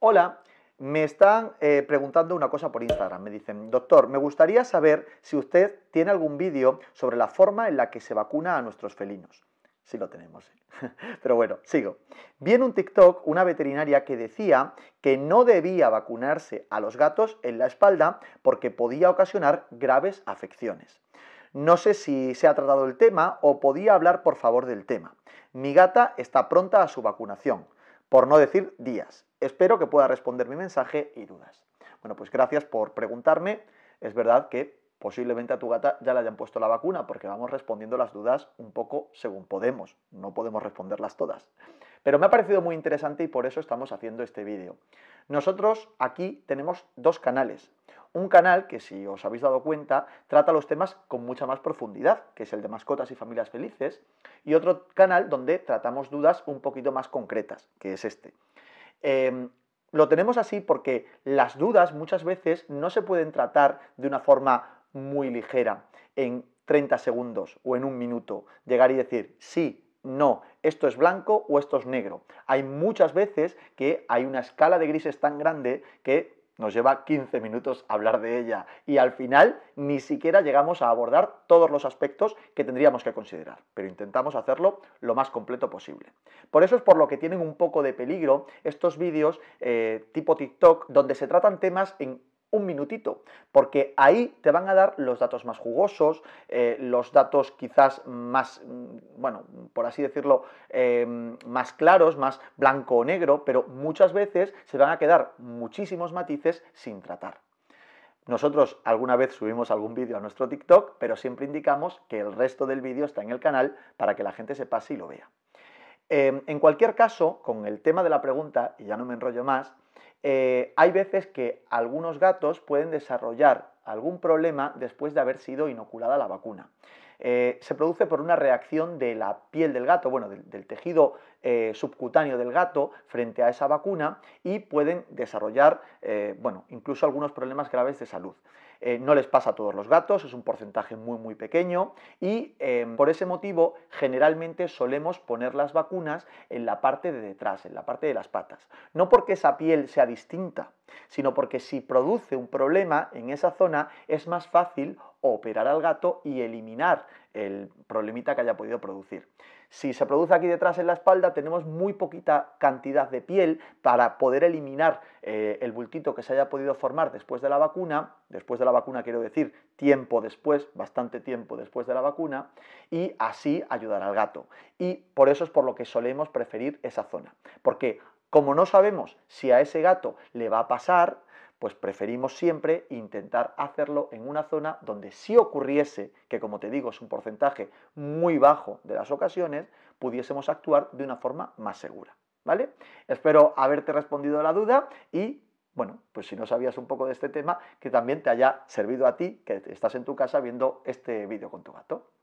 Hola, me están eh, preguntando una cosa por Instagram. Me dicen, doctor, me gustaría saber si usted tiene algún vídeo sobre la forma en la que se vacuna a nuestros felinos. Sí lo tenemos. ¿eh? Pero bueno, sigo. Vi en un TikTok una veterinaria que decía que no debía vacunarse a los gatos en la espalda porque podía ocasionar graves afecciones. No sé si se ha tratado el tema o podía hablar por favor del tema. Mi gata está pronta a su vacunación, por no decir días. Espero que pueda responder mi mensaje y dudas. Bueno, pues gracias por preguntarme. Es verdad que posiblemente a tu gata ya le hayan puesto la vacuna porque vamos respondiendo las dudas un poco según podemos. No podemos responderlas todas. Pero me ha parecido muy interesante y por eso estamos haciendo este vídeo. Nosotros aquí tenemos dos canales. Un canal que, si os habéis dado cuenta, trata los temas con mucha más profundidad, que es el de mascotas y familias felices, y otro canal donde tratamos dudas un poquito más concretas, que es este. Em, lo tenemos así porque las dudas muchas veces no se pueden tratar de una forma muy ligera, en 30 segundos o en un minuto, llegar y decir sí, no, esto es blanco o esto es negro. Hay muchas veces que hay una escala de grises tan grande que nos lleva 15 minutos hablar de ella y al final ni siquiera llegamos a abordar todos los aspectos que tendríamos que considerar, pero intentamos hacerlo lo más completo posible. Por eso es por lo que tienen un poco de peligro estos vídeos eh, tipo TikTok donde se tratan temas en un minutito, porque ahí te van a dar los datos más jugosos, eh, los datos quizás más, mm, bueno, por así decirlo, em, más claros, más blanco o negro, pero muchas veces se van a quedar muchísimos matices sin tratar. Nosotros alguna vez subimos algún vídeo a nuestro TikTok, pero siempre indicamos que el resto del vídeo está en el canal para que la gente se pase y lo vea. Em, en cualquier caso, con el tema de la pregunta, y ya no me enrollo más, eh, hay veces que algunos gatos pueden desarrollar algún problema después de haber sido inoculada la vacuna. Eh, se produce por una reacción de la piel del gato, bueno, del, tejido eh, subcutáneo del gato frente a esa vacuna y pueden desarrollar, eh, bueno, incluso algunos problemas graves de salud. no les pasa a todos los gatos, es un porcentaje muy muy pequeño y em, por ese motivo generalmente solemos poner las vacunas en la parte de detrás, en la parte de las patas. No porque esa piel sea distinta, sino porque si produce un problema en esa zona es más fácil operar al gato y eliminar el problemita que haya podido producir. Si se produce aquí detrás en la espalda, tenemos muy poquita cantidad de piel para poder eliminar eh, el bultito que se haya podido formar después de la vacuna. Después de la vacuna quiero decir tiempo después, bastante tiempo después de la vacuna, y así ayudar al gato. Y por eso es por lo que solemos preferir esa zona. Porque como no sabemos si a ese gato le va a pasar, pues preferimos siempre intentar hacerlo en una zona donde si ocurriese, que como te digo es un porcentaje muy bajo de las ocasiones, pudiésemos actuar de una forma más segura. ¿Vale? Espero haberte respondido a la duda y bueno, pues si no sabías un poco de este tema, que también te haya servido a ti, que estás en tu casa viendo este vídeo con tu gato.